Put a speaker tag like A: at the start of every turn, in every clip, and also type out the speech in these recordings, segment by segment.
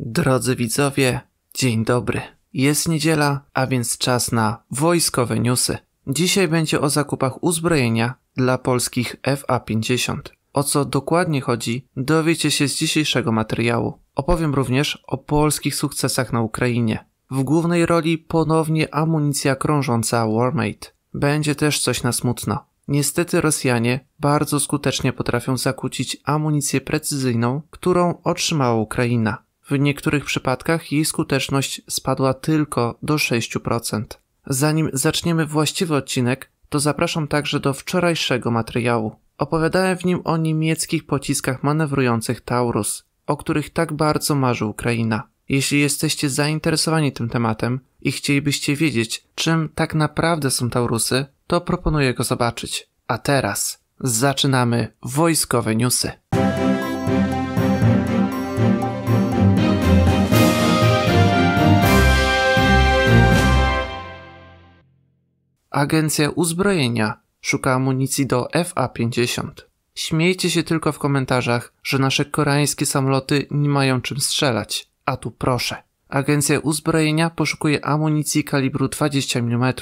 A: Drodzy widzowie, dzień dobry. Jest niedziela, a więc czas na wojskowe newsy. Dzisiaj będzie o zakupach uzbrojenia dla polskich FA-50. O co dokładnie chodzi, dowiecie się z dzisiejszego materiału. Opowiem również o polskich sukcesach na Ukrainie. W głównej roli ponownie amunicja krążąca Warmate. Będzie też coś na smutno. Niestety Rosjanie bardzo skutecznie potrafią zakłócić amunicję precyzyjną, którą otrzymała Ukraina. W niektórych przypadkach jej skuteczność spadła tylko do 6%. Zanim zaczniemy właściwy odcinek, to zapraszam także do wczorajszego materiału. Opowiadałem w nim o niemieckich pociskach manewrujących Taurus, o których tak bardzo marzy Ukraina. Jeśli jesteście zainteresowani tym tematem i chcielibyście wiedzieć, czym tak naprawdę są Taurusy, to proponuję go zobaczyć. A teraz zaczynamy wojskowe newsy. Agencja Uzbrojenia szuka amunicji do FA-50. Śmiejcie się tylko w komentarzach, że nasze koreańskie samoloty nie mają czym strzelać. A tu proszę. Agencja Uzbrojenia poszukuje amunicji kalibru 20 mm,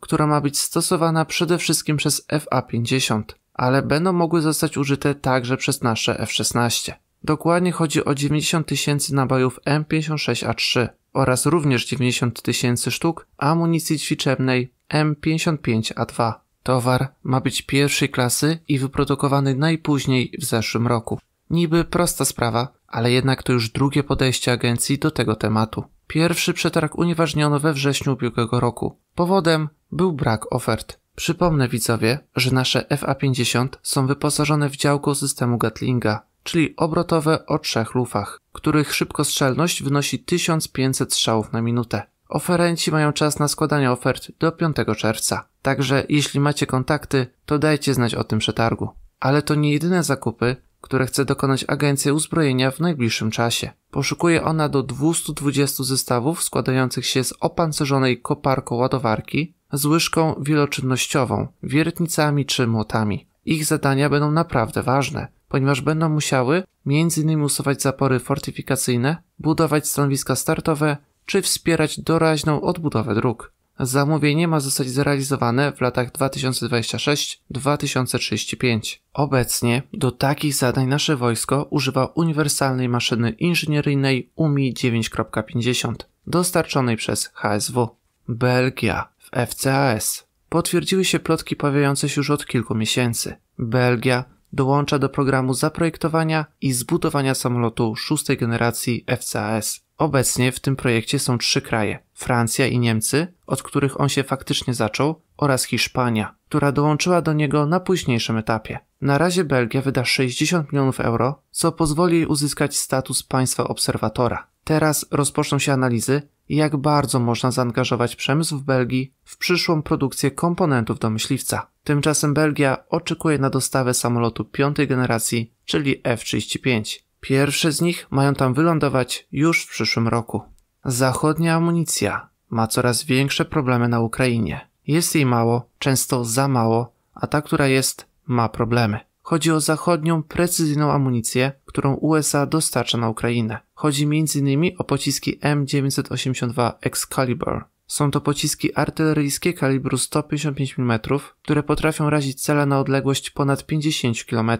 A: która ma być stosowana przede wszystkim przez FA-50, ale będą mogły zostać użyte także przez nasze F-16. Dokładnie chodzi o 90 tysięcy nabojów M56A3 oraz również 90 tysięcy sztuk amunicji ćwiczebnej M55A2. Towar ma być pierwszej klasy i wyprodukowany najpóźniej w zeszłym roku. Niby prosta sprawa, ale jednak to już drugie podejście agencji do tego tematu. Pierwszy przetarg unieważniono we wrześniu ubiegłego roku. Powodem był brak ofert. Przypomnę widzowie, że nasze FA-50 są wyposażone w działko systemu Gatlinga, czyli obrotowe o trzech lufach, których szybkostrzelność wynosi 1500 strzałów na minutę. Oferenci mają czas na składanie ofert do 5 czerwca, także jeśli macie kontakty, to dajcie znać o tym przetargu. Ale to nie jedyne zakupy, które chce dokonać agencja uzbrojenia w najbliższym czasie. Poszukuje ona do 220 zestawów składających się z opancerzonej koparką ładowarki z łyżką wieloczynnościową, wiertnicami czy młotami. Ich zadania będą naprawdę ważne ponieważ będą musiały m.in. usuwać zapory fortyfikacyjne, budować stanowiska startowe czy wspierać doraźną odbudowę dróg. Zamówienie ma zostać zrealizowane w latach 2026-2035. Obecnie do takich zadań nasze wojsko używa uniwersalnej maszyny inżynieryjnej UMI 9.50 dostarczonej przez HSW. Belgia w FCAS. Potwierdziły się plotki pojawiające się już od kilku miesięcy. Belgia dołącza do programu zaprojektowania i zbudowania samolotu szóstej generacji FCAS. Obecnie w tym projekcie są trzy kraje: Francja i Niemcy, od których on się faktycznie zaczął, oraz Hiszpania, która dołączyła do niego na późniejszym etapie. Na razie Belgia wyda 60 milionów euro, co pozwoli jej uzyskać status państwa obserwatora. Teraz rozpoczną się analizy, jak bardzo można zaangażować przemysł w Belgii w przyszłą produkcję komponentów do myśliwca. Tymczasem Belgia oczekuje na dostawę samolotu piątej generacji, czyli F-35. Pierwsze z nich mają tam wylądować już w przyszłym roku. Zachodnia amunicja ma coraz większe problemy na Ukrainie. Jest jej mało, często za mało, a ta, która jest, ma problemy. Chodzi o zachodnią precyzyjną amunicję, którą USA dostarcza na Ukrainę. Chodzi m.in. o pociski M982 Excalibur. Są to pociski artyleryjskie kalibru 155 mm, które potrafią razić cele na odległość ponad 50 km.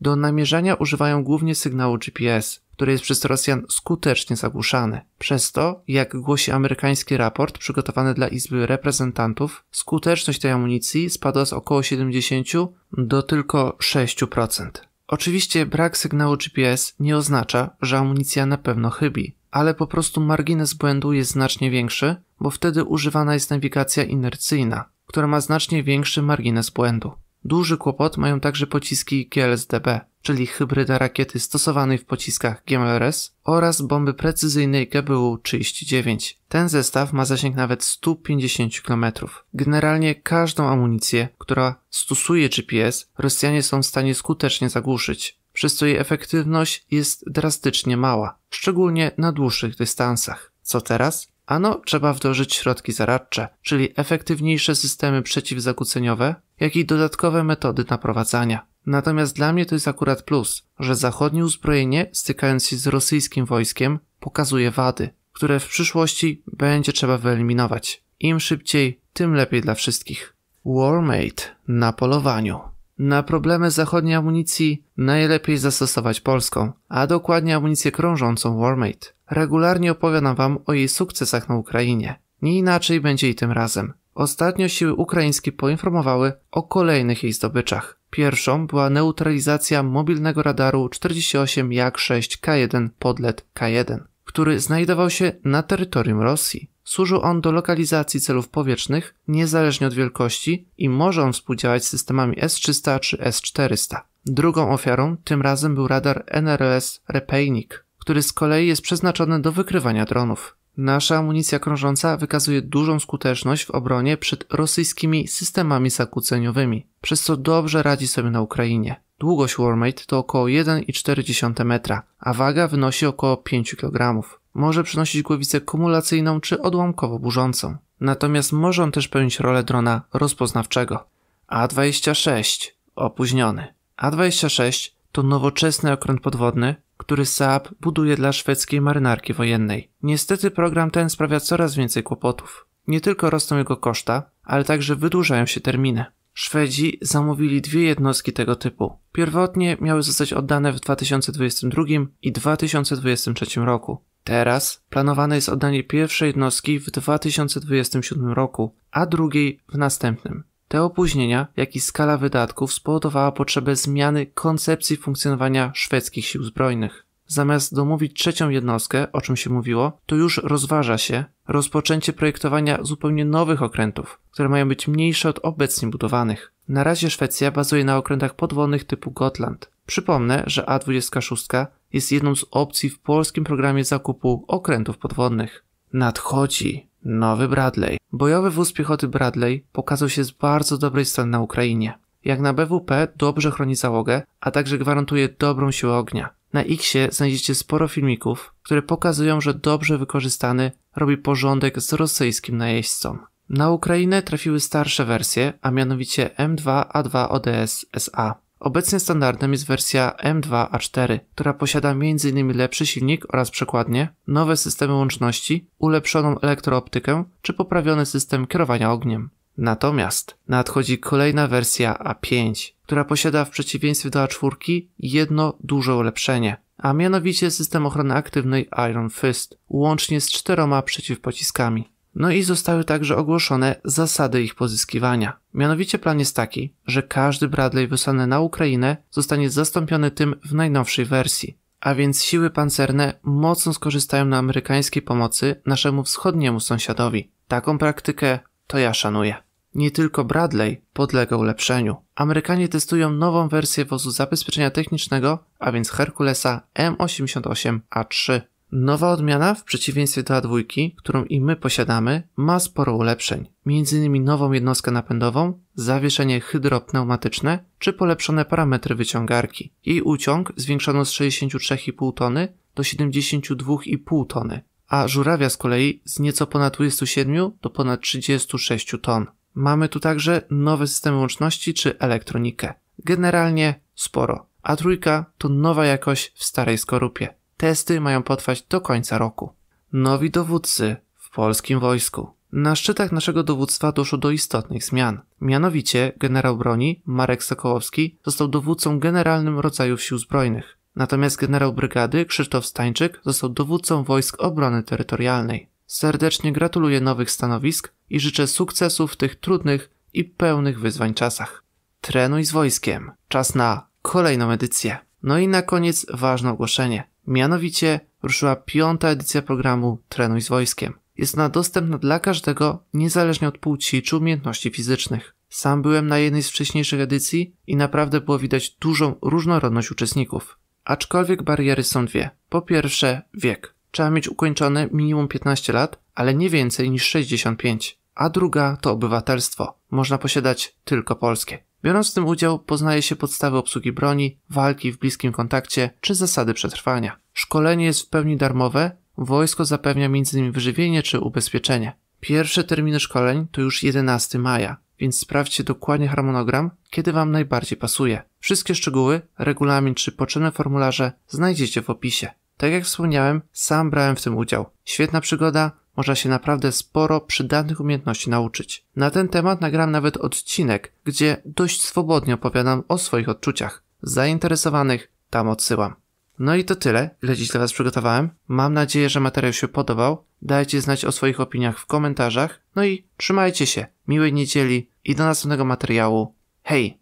A: Do namierzania używają głównie sygnału GPS, które jest przez Rosjan skutecznie zagłuszany. Przez to, jak głosi amerykański raport przygotowany dla Izby Reprezentantów, skuteczność tej amunicji spadła z około 70 do tylko 6%. Oczywiście brak sygnału GPS nie oznacza, że amunicja na pewno chybi, ale po prostu margines błędu jest znacznie większy, bo wtedy używana jest nawigacja inercyjna, która ma znacznie większy margines błędu. Duży kłopot mają także pociski GLSDB, czyli hybryda rakiety stosowanej w pociskach GMLRS oraz bomby precyzyjnej GBU-39. Ten zestaw ma zasięg nawet 150 km. Generalnie każdą amunicję, która stosuje GPS, Rosjanie są w stanie skutecznie zagłuszyć, przez co jej efektywność jest drastycznie mała, szczególnie na dłuższych dystansach. Co teraz? Ano, trzeba wdrożyć środki zaradcze, czyli efektywniejsze systemy przeciwzakłóceniowe jak i dodatkowe metody naprowadzania. Natomiast dla mnie to jest akurat plus, że zachodnie uzbrojenie, stykając się z rosyjskim wojskiem, pokazuje wady, które w przyszłości będzie trzeba wyeliminować. Im szybciej, tym lepiej dla wszystkich. Warmate na polowaniu. Na problemy zachodniej amunicji najlepiej zastosować polską, a dokładnie amunicję krążącą Warmate. Regularnie opowiadam Wam o jej sukcesach na Ukrainie. Nie inaczej będzie i tym razem. Ostatnio siły ukraińskie poinformowały o kolejnych jej zdobyczach. Pierwszą była neutralizacja mobilnego radaru 48 Jak-6K1 podlet K1, który znajdował się na terytorium Rosji. Służył on do lokalizacji celów powietrznych niezależnie od wielkości i może on współdziałać z systemami S-300 czy S-400. Drugą ofiarą tym razem był radar NRLS Repejnik, który z kolei jest przeznaczony do wykrywania dronów. Nasza amunicja krążąca wykazuje dużą skuteczność w obronie przed rosyjskimi systemami zakłóceniowymi, przez co dobrze radzi sobie na Ukrainie. Długość Warmate to około 1,4 metra, a waga wynosi około 5 kg. Może przynosić głowicę kumulacyjną czy odłamkowo burzącą. Natomiast może on też pełnić rolę drona rozpoznawczego. A-26 opóźniony. A-26 to nowoczesny okręt podwodny, który Saab buduje dla szwedzkiej marynarki wojennej. Niestety program ten sprawia coraz więcej kłopotów. Nie tylko rosną jego koszta, ale także wydłużają się terminy. Szwedzi zamówili dwie jednostki tego typu. Pierwotnie miały zostać oddane w 2022 i 2023 roku. Teraz planowane jest oddanie pierwszej jednostki w 2027 roku, a drugiej w następnym. Te opóźnienia, jak i skala wydatków spowodowała potrzebę zmiany koncepcji funkcjonowania szwedzkich sił zbrojnych. Zamiast domówić trzecią jednostkę, o czym się mówiło, to już rozważa się rozpoczęcie projektowania zupełnie nowych okrętów, które mają być mniejsze od obecnie budowanych. Na razie Szwecja bazuje na okrętach podwodnych typu Gotland. Przypomnę, że A26 jest jedną z opcji w polskim programie zakupu okrętów podwodnych. Nadchodzi Nowy Bradley. Bojowy wóz piechoty Bradley pokazał się z bardzo dobrej strony na Ukrainie. Jak na BWP dobrze chroni załogę, a także gwarantuje dobrą siłę ognia. Na X znajdziecie sporo filmików, które pokazują, że dobrze wykorzystany robi porządek z rosyjskim najeźdźcą. Na Ukrainę trafiły starsze wersje, a mianowicie M2A2 ODS SA. Obecnie standardem jest wersja M2A4, która posiada m.in. lepszy silnik oraz przekładnie, nowe systemy łączności, ulepszoną elektrooptykę czy poprawiony system kierowania ogniem. Natomiast nadchodzi kolejna wersja A5, która posiada w przeciwieństwie do A4 jedno duże ulepszenie, a mianowicie system ochrony aktywnej Iron Fist, łącznie z czteroma przeciwpociskami. No i zostały także ogłoszone zasady ich pozyskiwania. Mianowicie plan jest taki, że każdy Bradley wysłany na Ukrainę zostanie zastąpiony tym w najnowszej wersji. A więc siły pancerne mocno skorzystają na amerykańskiej pomocy naszemu wschodniemu sąsiadowi. Taką praktykę to ja szanuję. Nie tylko Bradley podlega ulepszeniu. Amerykanie testują nową wersję wozu zabezpieczenia technicznego, a więc Herkulesa M88A3. Nowa odmiana, w przeciwieństwie do A2, którą i my posiadamy, ma sporo ulepszeń, m.in. nową jednostkę napędową, zawieszenie hydropneumatyczne czy polepszone parametry wyciągarki. Jej uciąg zwiększono z 63,5 tony do 72,5 tony, a żurawia z kolei z nieco ponad 27 do ponad 36 ton. Mamy tu także nowe systemy łączności czy elektronikę. Generalnie sporo, a trójka to nowa jakość w starej skorupie. Testy mają potrwać do końca roku. Nowi dowódcy w polskim wojsku. Na szczytach naszego dowództwa doszło do istotnych zmian. Mianowicie generał broni Marek Sokołowski został dowódcą generalnym rodzajów sił zbrojnych. Natomiast generał brygady Krzysztof Stańczyk został dowódcą wojsk obrony terytorialnej. Serdecznie gratuluję nowych stanowisk i życzę sukcesów w tych trudnych i pełnych wyzwań czasach. Trenuj z wojskiem. Czas na kolejną edycję. No i na koniec ważne ogłoszenie. Mianowicie ruszyła piąta edycja programu Trenuj z Wojskiem. Jest ona dostępna dla każdego, niezależnie od płci czy umiejętności fizycznych. Sam byłem na jednej z wcześniejszych edycji i naprawdę było widać dużą różnorodność uczestników. Aczkolwiek bariery są dwie. Po pierwsze, wiek. Trzeba mieć ukończone minimum 15 lat, ale nie więcej niż 65. A druga to obywatelstwo. Można posiadać tylko polskie. Biorąc w tym udział, poznaje się podstawy obsługi broni, walki w bliskim kontakcie czy zasady przetrwania. Szkolenie jest w pełni darmowe, wojsko zapewnia m.in. wyżywienie czy ubezpieczenie. Pierwsze terminy szkoleń to już 11 maja, więc sprawdźcie dokładnie harmonogram, kiedy Wam najbardziej pasuje. Wszystkie szczegóły, regulamin czy potrzebne formularze znajdziecie w opisie. Tak jak wspomniałem, sam brałem w tym udział. Świetna przygoda, można się naprawdę sporo przydatnych umiejętności nauczyć. Na ten temat nagram nawet odcinek, gdzie dość swobodnie opowiadam o swoich odczuciach. Zainteresowanych tam odsyłam. No i to tyle, ile dziś dla Was przygotowałem. Mam nadzieję, że materiał się podobał. Dajcie znać o swoich opiniach w komentarzach. No i trzymajcie się, miłej niedzieli i do następnego materiału. Hej!